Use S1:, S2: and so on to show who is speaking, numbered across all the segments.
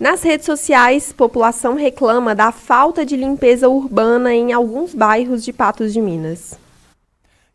S1: Nas redes sociais, população reclama da falta de limpeza urbana em alguns bairros de Patos de Minas.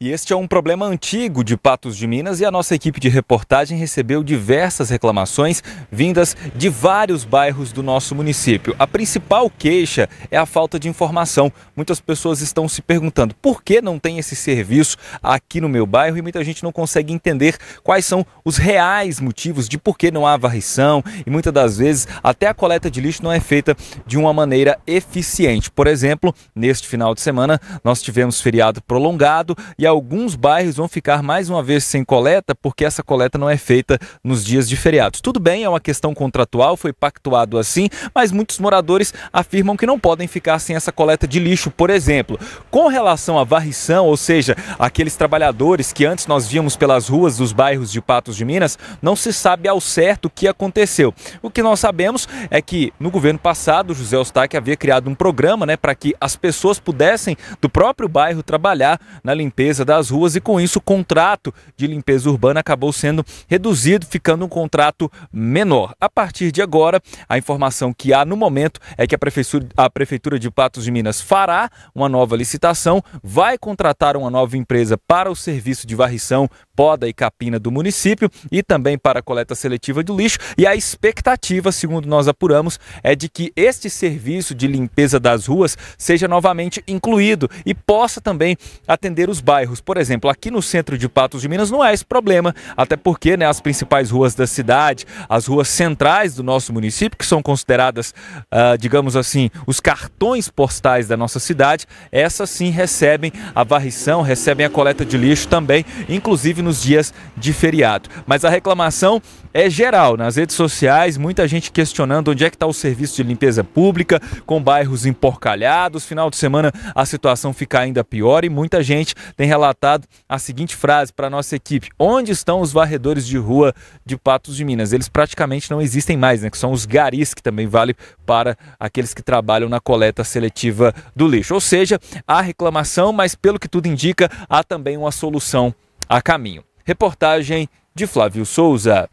S1: E este é um problema antigo de Patos de Minas e a nossa equipe de reportagem recebeu diversas reclamações vindas de vários bairros do nosso município. A principal queixa é a falta de informação. Muitas pessoas estão se perguntando por que não tem esse serviço aqui no meu bairro e muita gente não consegue entender quais são os reais motivos de por que não há varrição e muitas das vezes até a coleta de lixo não é feita de uma maneira eficiente. Por exemplo, neste final de semana nós tivemos feriado prolongado e a alguns bairros vão ficar mais uma vez sem coleta, porque essa coleta não é feita nos dias de feriados. Tudo bem, é uma questão contratual, foi pactuado assim, mas muitos moradores afirmam que não podem ficar sem essa coleta de lixo, por exemplo. Com relação à varrição, ou seja, aqueles trabalhadores que antes nós víamos pelas ruas dos bairros de Patos de Minas, não se sabe ao certo o que aconteceu. O que nós sabemos é que no governo passado, José Ostaque havia criado um programa né, para que as pessoas pudessem do próprio bairro trabalhar na limpeza limpeza das ruas e com isso o contrato de limpeza urbana acabou sendo reduzido, ficando um contrato menor. A partir de agora, a informação que há no momento é que a prefeitura, a prefeitura de Patos de Minas fará uma nova licitação, vai contratar uma nova empresa para o serviço de varrição, poda e capina do município e também para a coleta seletiva do lixo. E a expectativa, segundo nós apuramos, é de que este serviço de limpeza das ruas seja novamente incluído e possa também atender os bairros bairros. Por exemplo, aqui no centro de Patos de Minas não é esse problema, até porque né, as principais ruas da cidade, as ruas centrais do nosso município, que são consideradas, ah, digamos assim, os cartões postais da nossa cidade, essas sim recebem a varrição, recebem a coleta de lixo também, inclusive nos dias de feriado. Mas a reclamação é geral. Nas redes sociais, muita gente questionando onde é que está o serviço de limpeza pública, com bairros emporcalhados. Final de semana a situação fica ainda pior e muita gente tem relatado a seguinte frase para nossa equipe: onde estão os varredores de rua de Patos de Minas? Eles praticamente não existem mais, né? Que são os garis, que também vale para aqueles que trabalham na coleta seletiva do lixo. Ou seja, há reclamação, mas pelo que tudo indica, há também uma solução a caminho. Reportagem de Flávio Souza.